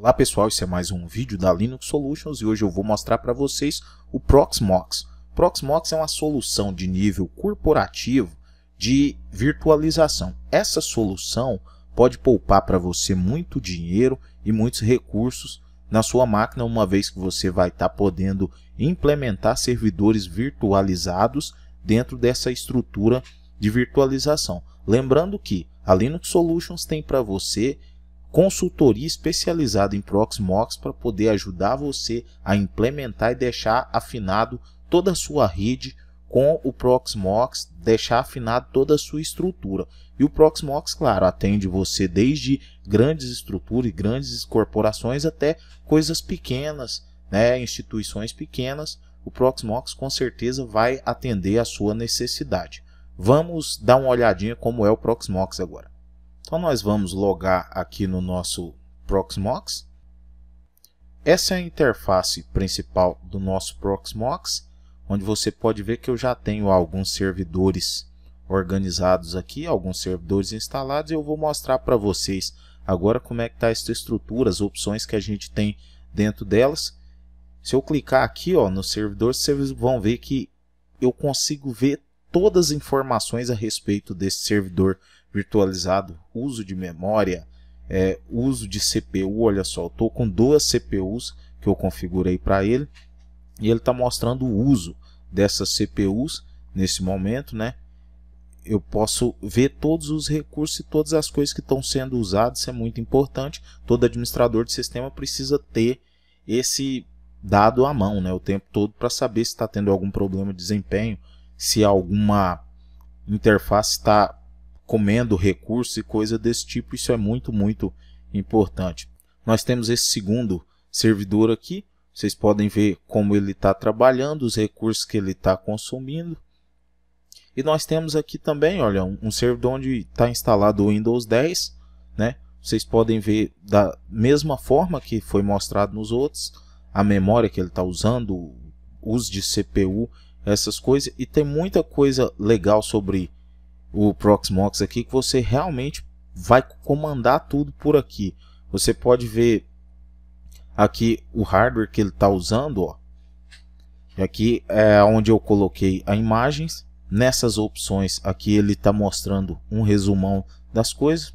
Olá pessoal, esse é mais um vídeo da Linux Solutions e hoje eu vou mostrar para vocês o Proxmox. Proxmox é uma solução de nível corporativo de virtualização. Essa solução pode poupar para você muito dinheiro e muitos recursos na sua máquina, uma vez que você vai estar tá podendo implementar servidores virtualizados dentro dessa estrutura de virtualização. Lembrando que a Linux Solutions tem para você consultoria especializada em Proxmox para poder ajudar você a implementar e deixar afinado toda a sua rede com o Proxmox, deixar afinado toda a sua estrutura. E o Proxmox, claro, atende você desde grandes estruturas e grandes corporações até coisas pequenas, né, instituições pequenas. O Proxmox com certeza vai atender a sua necessidade. Vamos dar uma olhadinha como é o Proxmox agora. Então nós vamos logar aqui no nosso Proxmox. Essa é a interface principal do nosso Proxmox, onde você pode ver que eu já tenho alguns servidores organizados aqui, alguns servidores instalados, e eu vou mostrar para vocês agora como é que está esta estrutura, as opções que a gente tem dentro delas. Se eu clicar aqui ó, no servidor, vocês vão ver que eu consigo ver todas as informações a respeito desse servidor virtualizado, uso de memória, é, uso de CPU. Olha só, eu estou com duas CPUs que eu configurei para ele e ele está mostrando o uso dessas CPUs nesse momento, né? Eu posso ver todos os recursos e todas as coisas que estão sendo usadas, isso é muito importante. Todo administrador de sistema precisa ter esse dado à mão né, o tempo todo para saber se está tendo algum problema de desempenho, se alguma interface está comendo recursos e coisa desse tipo. Isso é muito, muito importante. Nós temos esse segundo servidor aqui. Vocês podem ver como ele está trabalhando, os recursos que ele está consumindo. E nós temos aqui também, olha, um servidor onde está instalado o Windows 10, né? Vocês podem ver da mesma forma que foi mostrado nos outros, a memória que ele está usando, o uso de CPU, essas coisas. E tem muita coisa legal sobre o Proxmox aqui que você realmente vai comandar tudo por aqui. Você pode ver aqui o hardware que ele está usando. Ó. E aqui é onde eu coloquei as imagens. Nessas opções aqui ele está mostrando um resumão das coisas.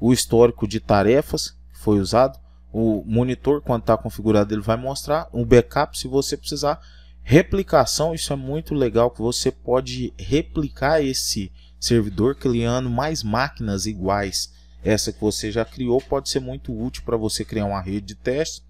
O histórico de tarefas foi usado. O monitor, quando está configurado, ele vai mostrar. O backup, se você precisar. Replicação, isso é muito legal, que você pode replicar esse servidor criando mais máquinas iguais. Essa que você já criou pode ser muito útil para você criar uma rede de teste,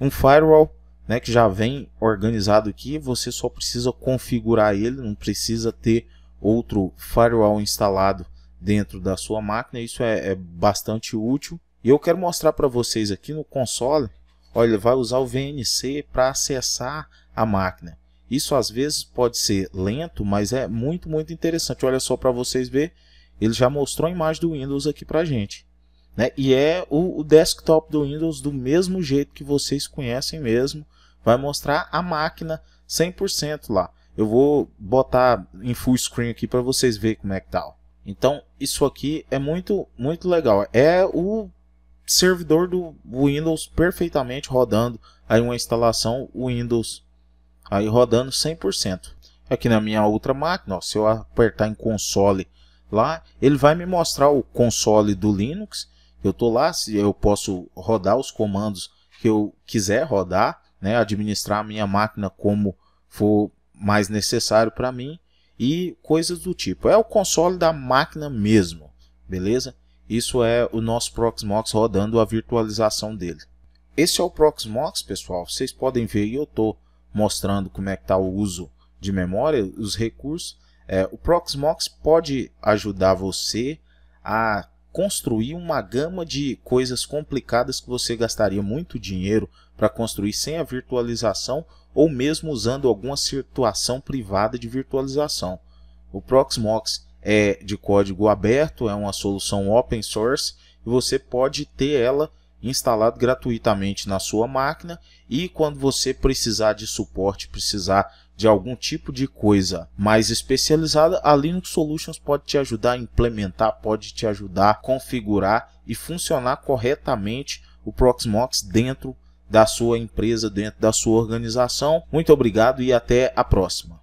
um firewall né, que já vem organizado aqui, você só precisa configurar ele, não precisa ter outro firewall instalado dentro da sua máquina, isso é, é bastante útil. E eu quero mostrar para vocês aqui no console, olha, ele vai usar o VNC para acessar a máquina. Isso às vezes pode ser lento, mas é muito, muito interessante. Olha só para vocês ver, ele já mostrou a imagem do Windows aqui para gente. Né? E é o, o desktop do Windows do mesmo jeito que vocês conhecem mesmo. Vai mostrar a máquina 100% lá. Eu vou botar em full screen aqui para vocês verem como é que tá. Então, isso aqui é muito, muito legal. É o servidor do Windows perfeitamente rodando aí uma instalação Windows aí rodando 100%. Aqui é na minha outra máquina, ó, se eu apertar em console lá, ele vai me mostrar o console do Linux. Eu estou lá, se eu posso rodar os comandos que eu quiser rodar, né, administrar a minha máquina como for mais necessário para mim e coisas do tipo. É o console da máquina mesmo, beleza? Isso é o nosso Proxmox rodando a virtualização dele. Esse é o Proxmox, pessoal. Vocês podem ver, eu estou mostrando como é que está o uso de memória, os recursos. É, o Proxmox pode ajudar você a construir uma gama de coisas complicadas que você gastaria muito dinheiro para construir sem a virtualização ou mesmo usando alguma situação privada de virtualização. O Proxmox é de código aberto, é uma solução open source e você pode ter ela instalado gratuitamente na sua máquina e quando você precisar de suporte, precisar de algum tipo de coisa mais especializada, a Linux Solutions pode te ajudar a implementar, pode te ajudar a configurar e funcionar corretamente o Proxmox dentro da sua empresa, dentro da sua organização. Muito obrigado e até a próxima.